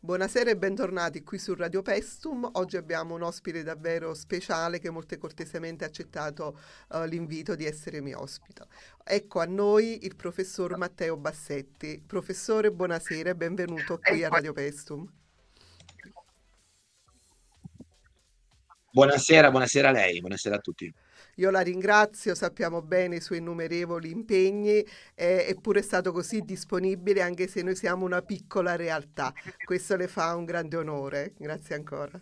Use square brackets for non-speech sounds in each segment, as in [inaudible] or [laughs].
Buonasera e bentornati qui su Radio Pestum. Oggi abbiamo un ospite davvero speciale che molto cortesemente ha accettato uh, l'invito di essere mio ospite. Ecco a noi il professor Matteo Bassetti. Professore, buonasera e benvenuto qui a Radio Pestum. Buonasera, buonasera a lei, buonasera a tutti. Io la ringrazio, sappiamo bene i suoi innumerevoli impegni, eh, eppure è stato così disponibile anche se noi siamo una piccola realtà. Questo le fa un grande onore. Grazie ancora.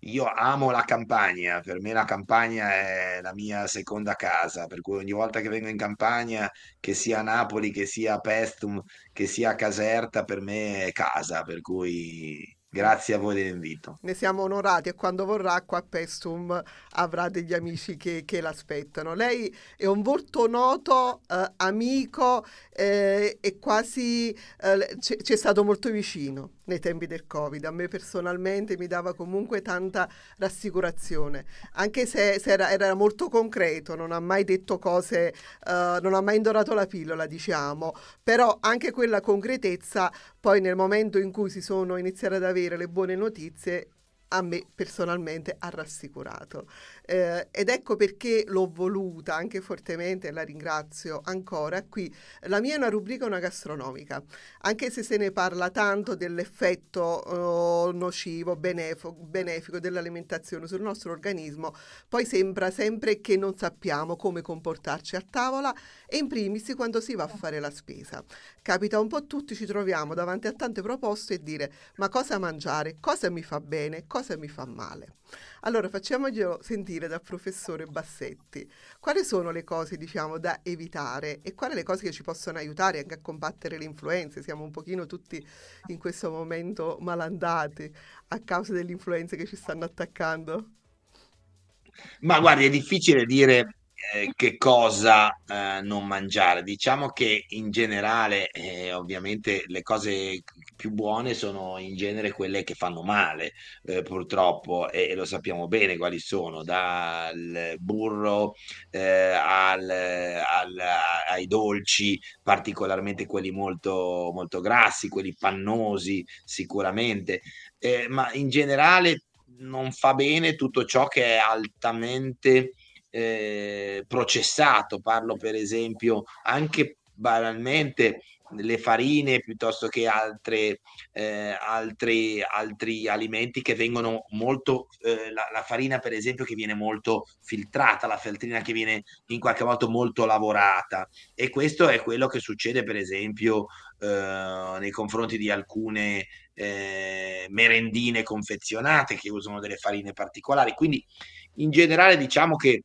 Io amo la campagna, per me la campagna è la mia seconda casa, per cui ogni volta che vengo in campagna, che sia a Napoli, che sia a Pestum, che sia a Caserta, per me è casa, per cui Grazie a voi dell'invito. Ne siamo onorati e quando vorrà qua a Pestum avrà degli amici che, che l'aspettano. Lei è un volto noto, eh, amico eh, e quasi eh, è stato molto vicino nei tempi del Covid. A me personalmente mi dava comunque tanta rassicurazione, anche se, se era, era, molto concreto, non ha mai detto cose, uh, non ha mai indorato la pillola, diciamo, però anche quella concretezza poi nel momento in cui si sono iniziate ad avere le buone notizie a me personalmente ha rassicurato. Eh, ed ecco perché l'ho voluta anche fortemente, e la ringrazio ancora qui. La mia è una rubrica una gastronomica, anche se se ne parla tanto dell'effetto oh, nocivo, benefico, benefico dell'alimentazione sul nostro organismo, poi sembra sempre che non sappiamo come comportarci a tavola e in primis quando si va a fare la spesa. Capita un po' tutti, ci troviamo davanti a tante proposte e dire ma cosa mangiare, cosa mi fa bene, cosa cosa mi fa male. Allora facciamoglielo sentire dal professore Bassetti. Quali sono le cose diciamo da evitare e quali le cose che ci possono aiutare anche a combattere le influenze? Siamo un pochino tutti in questo momento malandati a causa delle influenze che ci stanno attaccando. Ma guardi, è difficile dire eh, che cosa eh, non mangiare. Diciamo che in generale, eh, ovviamente, le cose più buone sono in genere quelle che fanno male, eh, purtroppo, e, e, lo sappiamo bene quali sono, dal burro eh, al, al, ai dolci, particolarmente quelli molto, molto grassi, quelli pannosi sicuramente, eh, ma in generale non fa bene tutto ciò che è altamente... Eh, processato, parlo per esempio anche banalmente le farine piuttosto che altre, eh, altri, altri, alimenti che vengono molto, eh, la, la, farina per esempio che viene molto filtrata, la feltrina che viene in qualche modo molto lavorata e questo è quello che succede per esempio eh, nei confronti di alcune eh, merendine confezionate che usano delle farine particolari, quindi in generale diciamo che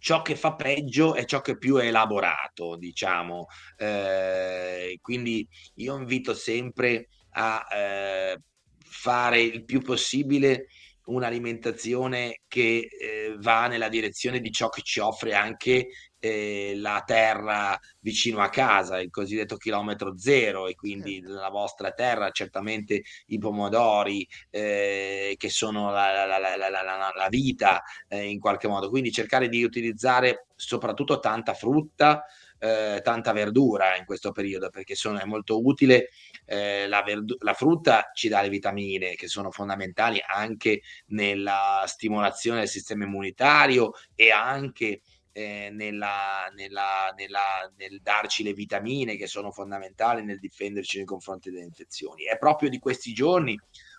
ciò che fa peggio è ciò che più è elaborato, diciamo. Eh, quindi io invito sempre a eh, fare il più possibile un'alimentazione che eh, va nella direzione di ciò che ci offre anche eh, la terra vicino a casa, il cosiddetto chilometro zero e quindi certo. la vostra terra certamente i pomodori eh, che sono la, la, la, la vita eh, in qualche modo, quindi cercare di utilizzare soprattutto tanta frutta, eh, tanta verdura in questo periodo perché sono, è molto utile. Eh, la, verdu- la, frutta ci dà le vitamine che sono fondamentali anche nella stimolazione del sistema immunitario e anche eh, nella, nella, nella, nel darci le vitamine che sono fondamentali nel difenderci nei confronti delle infezioni. È proprio di questi giorni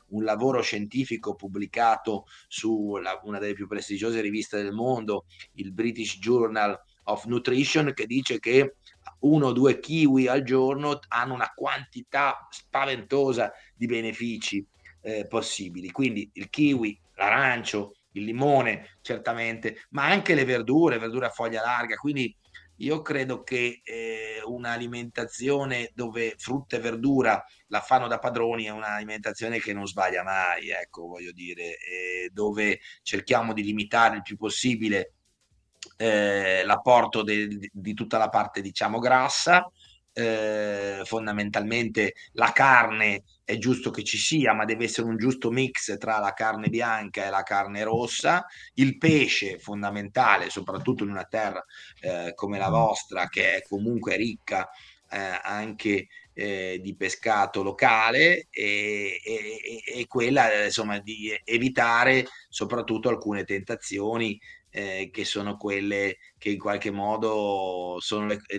un lavoro scientifico pubblicato su la, una delle più prestigiose riviste del mondo, il British Journal of Nutrition, che dice che uno o due kiwi al giorno hanno una quantità spaventosa di benefici eh, possibili. Quindi il kiwi, l'arancio, il limone certamente, ma anche le verdure, verdure a foglia larga, quindi io credo che eh, un'alimentazione dove frutta e verdura la fanno da padroni è un'alimentazione che non sbaglia mai, ecco, voglio dire, eh, dove cerchiamo di limitare il più possibile eh, l'apporto de- di tutta la parte, diciamo, grassa, eh, fondamentalmente la carne è giusto che ci sia, ma deve essere un giusto mix tra la carne bianca e la carne rossa, il pesce fondamentale, soprattutto in una terra eh, come la vostra, che è comunque ricca eh, anche eh, di pescato locale e, e, e, quella eh, insomma di evitare soprattutto alcune tentazioni eh, che sono quelle che in qualche modo sono le, le,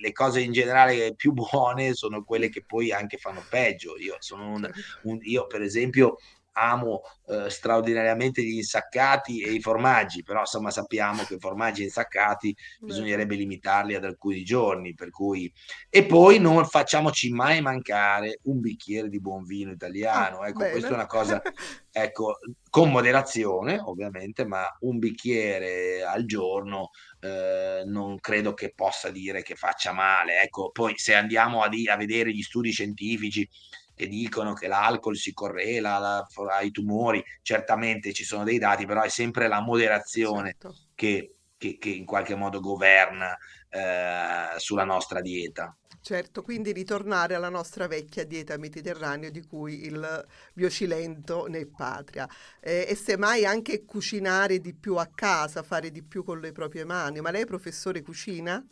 le, cose in generale più buone, sono quelle che poi anche fanno peggio. Io, un, un, io per esempio amo eh, straordinariamente gli insaccati e i formaggi, però insomma sappiamo che formaggi insaccati bisognerebbe limitarli ad alcuni giorni, per cui... e poi non facciamoci mai mancare un bicchiere di buon vino italiano, ah, ecco, Bene. questa è una cosa [laughs] Ecco, con moderazione ovviamente, ma un bicchiere al giorno eh, non credo che possa dire che faccia male. Ecco, poi se andiamo a, di- a vedere gli studi scientifici che dicono che l'alcol si correla alla, ai tumori, certamente ci sono dei dati, però è sempre la moderazione esatto. che, che, che, in qualche modo governa eh, sulla nostra dieta. Certo, quindi ritornare alla nostra vecchia dieta mediterranea di cui il Biocilento ne è patria eh, e semmai anche cucinare di più a casa, fare di più con le proprie mani. Ma lei professore cucina?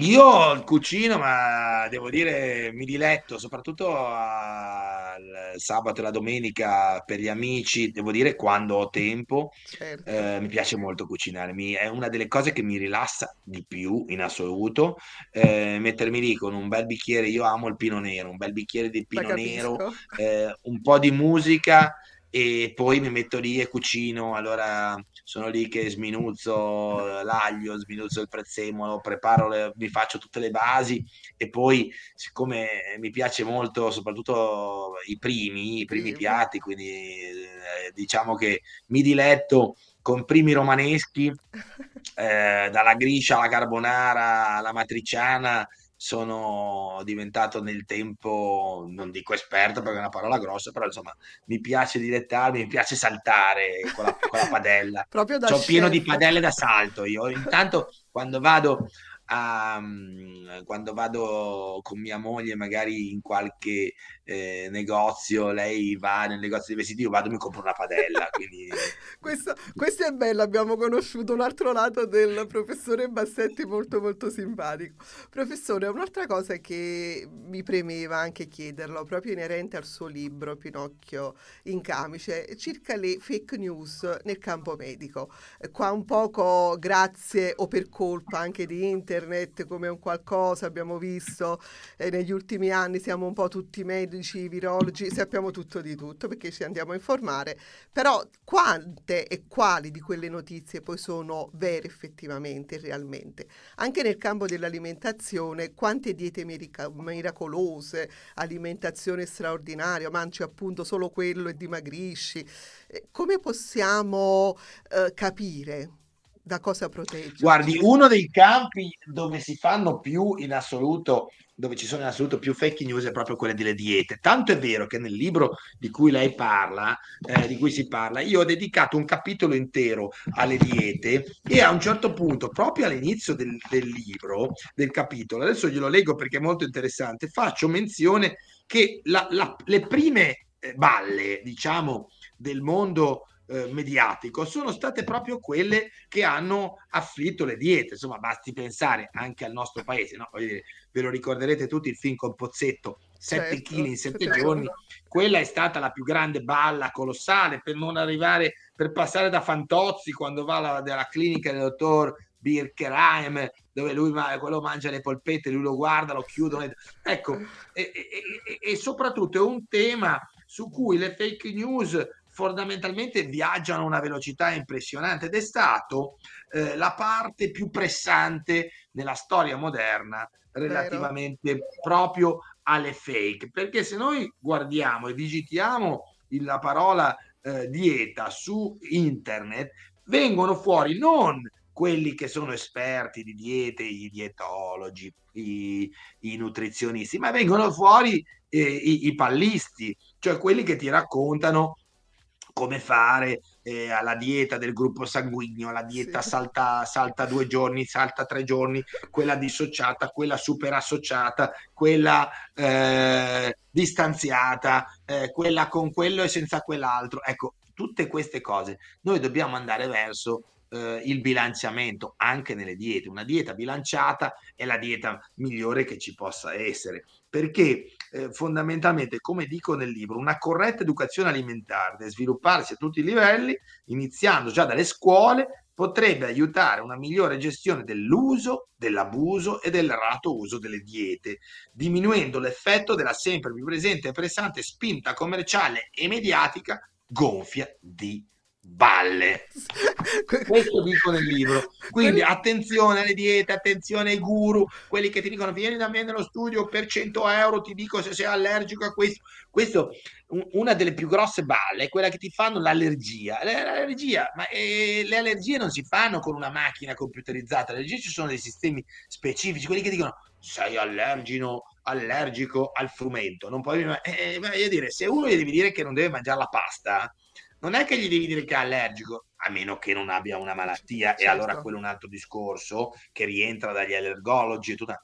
Io cucino, ma devo dire mi diletto, soprattutto al sabato e la domenica per gli amici, devo dire quando ho tempo, certo. eh, mi piace molto cucinare, mi, è una delle cose che mi rilassa di più in assoluto, eh, mettermi lì con un bel bicchiere, io amo il pino nero, un bel bicchiere di pino nero, eh, un po' di musica e poi mi metto lì e cucino, allora sono lì che sminuzzo l'aglio, sminuzzo il prezzemolo, preparo, le, mi faccio tutte le basi e poi siccome mi piace molto soprattutto i primi, i primi piatti, quindi eh, diciamo che mi diletto con primi romaneschi, [laughs] eh, dalla griscia alla carbonara alla matriciana, sono diventato nel tempo, non dico esperto perché è una parola grossa, però insomma mi piace dilettarmi, mi piace saltare con la, con la padella. [laughs] Proprio da Sono pieno di padelle da salto. Io intanto quando vado a, mhmm, quando vado con mia moglie magari in qualche eh, negozio, lei va nel negozio di vestiti, io vado e mi compro una padella. Quindi... questa, [laughs] questa, è bello, abbiamo conosciuto un altro lato del professore Bassetti molto molto simpatico. Professore, un'altra cosa che mi premeva anche chiederlo, proprio inerente al suo libro Pinocchio in camice, circa le fake news nel campo medico. Qua un poco grazie o per colpa anche di internet internet come un qualcosa, abbiamo visto eh, negli ultimi anni siamo un po' tutti medici, virologi, sappiamo tutto di tutto perché ci andiamo a informare, però quante e quali di quelle notizie poi sono vere effettivamente, realmente? Anche nel campo dell'alimentazione, quante diete mirica- miracolose, alimentazione straordinaria, mangi appunto solo quello e dimagrisci, eh, come possiamo eh, capire? da cosa protegge? Guardi, uno dei campi dove si fanno più in assoluto, dove ci sono in assoluto più fake news è proprio quelle delle diete. Tanto è vero che nel libro di cui lei parla, eh, di cui si parla, io ho dedicato un capitolo intero alle diete e a un certo punto, proprio all'inizio del, del libro, del capitolo, adesso glielo leggo perché è molto interessante, faccio menzione che la, la, le prime eh, balle, diciamo, del mondo eh, mediatico sono state proprio quelle che hanno afflitto le diete. Insomma, basti pensare anche al nostro paese, no? Dire, ve lo ricorderete tutti il film con Pozzetto, 7 kg in 7 certo. giorni. Quella è stata la più grande balla colossale per non arrivare, per passare da Fantozzi quando va alla, alla clinica del dottor Birkeheim, dove lui quello mangia le polpette, lui lo guarda, lo chiudono. Ecco, e, e, e soprattutto è un tema su cui le fake news fondamentalmente viaggiano a una velocità impressionante ed è stato eh, la parte più pressante nella storia moderna relativamente Vero. proprio alle fake, perché se noi guardiamo e digitiamo la parola eh, dieta su internet, vengono fuori non quelli che sono esperti di diete, i dietologi, i, i nutrizionisti, ma vengono fuori eh, i, i, pallisti, cioè quelli che ti raccontano come fare eh, alla dieta del gruppo sanguigno, la dieta sì. salta, salta, due giorni, salta tre giorni, quella dissociata, quella super associata, quella eh, distanziata, eh, quella con quello e senza quell'altro. Ecco, tutte queste cose noi dobbiamo andare verso eh, il bilanciamento anche nelle diete. Una dieta bilanciata è la dieta migliore che ci possa essere perché eh, fondamentalmente, come dico nel libro, una corretta educazione alimentare deve svilupparsi a tutti i livelli, iniziando già dalle scuole, potrebbe aiutare una migliore gestione dell'uso, dell'abuso e del rato uso delle diete, diminuendo l'effetto della sempre più presente e pressante spinta commerciale e mediatica gonfia di balle. [laughs] Questo dico nel libro. Quindi attenzione alle diete, attenzione ai guru, quelli che ti dicono vieni da me nello studio per 100 euro, ti dico se sei allergico a questo. Questo una delle più grosse balle è quella che ti fanno l'allergia. L'allergia, ma eh, le allergie non si fanno con una macchina computerizzata, le allergie ci sono dei sistemi specifici, quelli che dicono sei allergino, allergico al frumento. Non puoi... Eh, eh voglio dire, se uno gli devi dire che non deve mangiare la pasta, non è che gli devi dire che è allergico, a meno che non abbia una malattia, certo. e allora certo. quello è un altro discorso che rientra dagli allergologi e tutto.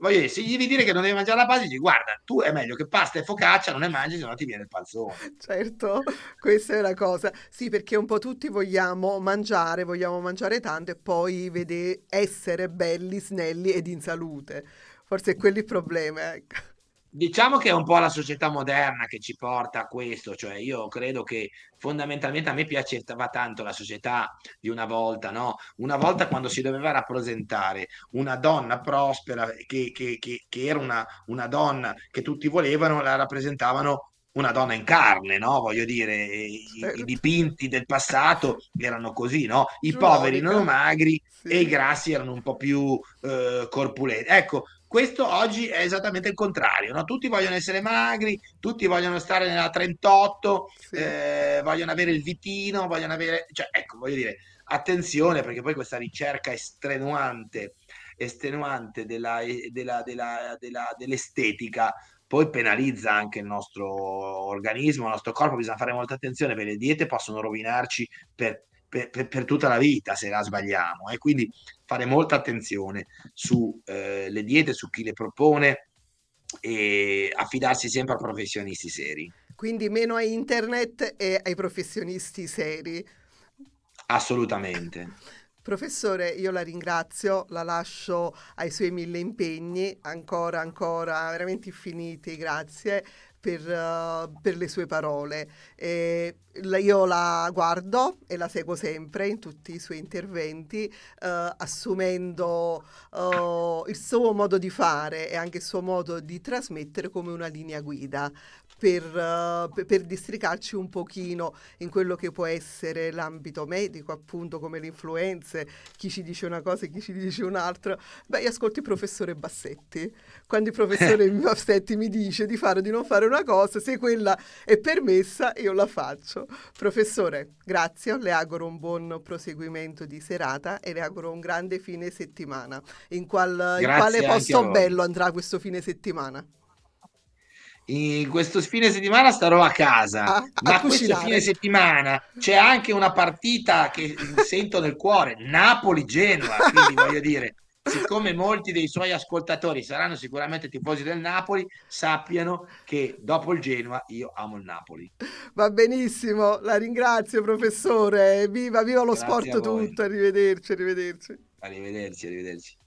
Voglio dire, se gli devi dire che non devi mangiare la pasta, dici guarda, tu è meglio che pasta e focaccia non ne mangi, se no ti viene il panzone. [laughs] Certo, questa è una cosa. Sì, perché un po' tutti vogliamo mangiare, vogliamo mangiare tanto e poi vede- essere belli, snelli ed in salute. Forse è quello il problema. Ecco. Diciamo che è un po' la società moderna che ci porta a questo, cioè io credo che fondamentalmente a me piaceva tanto la società di una volta, no? Una volta quando si doveva rappresentare una donna prospera, che, che, che, che era una, una, donna che tutti volevano, la rappresentavano una donna in carne, no? Voglio dire, i, i dipinti del passato erano così, no? I Giuliano. poveri erano magri sì. e i grassi erano un po' più eh, corpulenti. Ecco, questo oggi è esattamente il contrario, no? Tutti vogliono essere magri, tutti vogliono stare nella 38, sì. eh, vogliono avere il vitino, vogliono avere... Cioè, ecco, voglio dire, attenzione perché poi questa ricerca estrenuante estenuante eh, della, della, della, dell'estetica poi penalizza anche il nostro organismo, il nostro corpo, bisogna fare molta attenzione perché le diete possono rovinarci per, per, per, tutta la vita se la sbagliamo e eh. quindi fare molta attenzione sulle eh, diete, su chi le propone e affidarsi sempre a professionisti seri. Quindi meno a internet e ai professionisti seri. Assolutamente. Professore, io la ringrazio, la lascio ai suoi mille impegni, ancora, ancora, veramente infiniti, grazie. Per, uh, per, le sue parole. E io la guardo e la seguo sempre in tutti i suoi interventi, uh, assumendo uh, il suo modo di fare e anche il suo modo di trasmettere come una linea guida per, uh, per, districarci un pochino in quello che può essere l'ambito medico, appunto come le influenze, chi ci dice una cosa e chi ci dice un'altra. Beh, io ascolto il professore Bassetti. Quando il professore [laughs] Bassetti mi dice di fare o di non fare una cosa, se quella è permessa io la faccio. Professore, grazie, le auguro un buon proseguimento di serata e le auguro un grande fine settimana. In, qual, in quale posto bello andrà questo fine settimana? in questo fine settimana starò a casa, a, a ma cucinare. questo fine settimana c'è anche una partita che sento nel cuore, napoli genova quindi [laughs] voglio dire, siccome molti dei suoi ascoltatori saranno sicuramente tifosi del Napoli, sappiano che dopo il Genova io amo il Napoli. Va benissimo, la ringrazio professore, viva, viva lo Grazie sport tutto, arrivederci, arrivederci. Arrivederci, arrivederci.